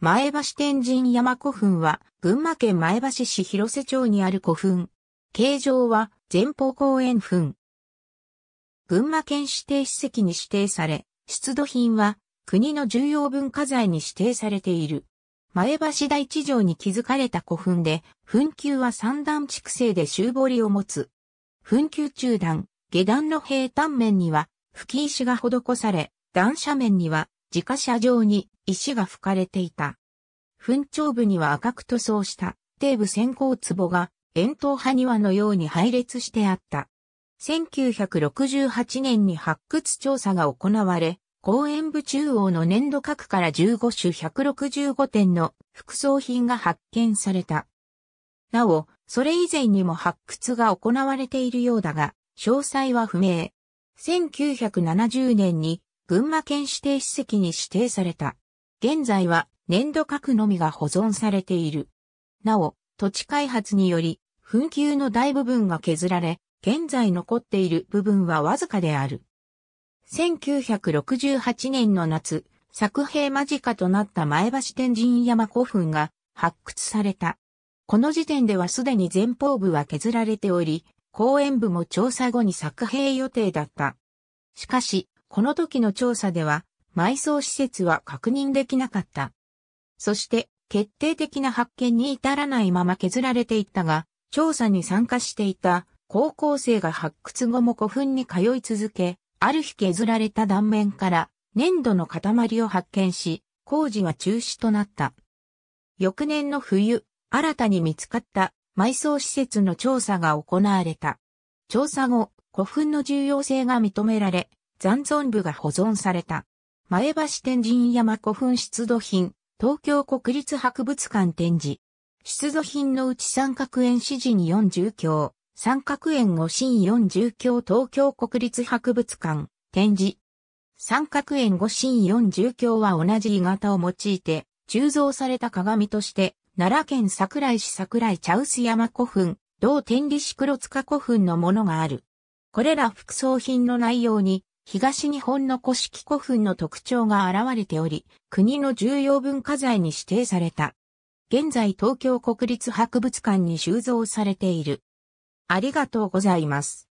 前橋天神山古墳は、群馬県前橋市広瀬町にある古墳。形状は、前方公園墳。群馬県指定史跡に指定され、出土品は、国の重要文化財に指定されている。前橋第一条に築かれた古墳で、墳丘は三段築成で周堀を持つ。墳丘中段、下段の平坦面には、吹石が施され、段斜面には、自家車上に石が吹かれていた。墳頂部には赤く塗装した底部線香壺が円筒派庭のように配列してあった。1968年に発掘調査が行われ、公園部中央の年度各から15種165点の副葬品が発見された。なお、それ以前にも発掘が行われているようだが、詳細は不明。1970年に群馬県指定史跡に指定された。現在は粘土核のみが保存されている。なお、土地開発により、墳丘の大部分が削られ、現在残っている部分はわずかである。1968年の夏、作兵間近となった前橋天神山古墳が発掘された。この時点ではすでに前方部は削られており、公園部も調査後に作兵予定だった。しかし、この時の調査では、埋葬施設は確認できなかった。そして、決定的な発見に至らないまま削られていったが、調査に参加していた高校生が発掘後も古墳に通い続け、ある日削られた断面から粘土の塊を発見し、工事は中止となった。翌年の冬、新たに見つかった埋葬施設の調査が行われた。調査後、古墳の重要性が認められ、残存部が保存された。前橋天神山古墳出土品、東京国立博物館展示。出土品のうち三角円四示に4鏡、三角円五神四重鏡東京国立博物館展示。三角円五神四重鏡は同じ鋳型を用いて、鋳造された鏡として、奈良県桜井市桜井茶臼山古墳、同天理市黒塚古墳のものがある。これら副葬品の内容に、東日本の古式古墳の特徴が現れており、国の重要文化財に指定された。現在東京国立博物館に収蔵されている。ありがとうございます。